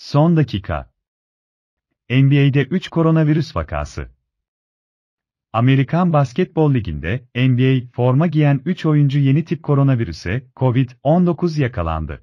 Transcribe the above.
Son dakika. NBA'de 3 koronavirüs vakası. Amerikan Basketbol Ligi'nde NBA forma giyen 3 oyuncu yeni tip koronavirüse COVID-19 yakalandı.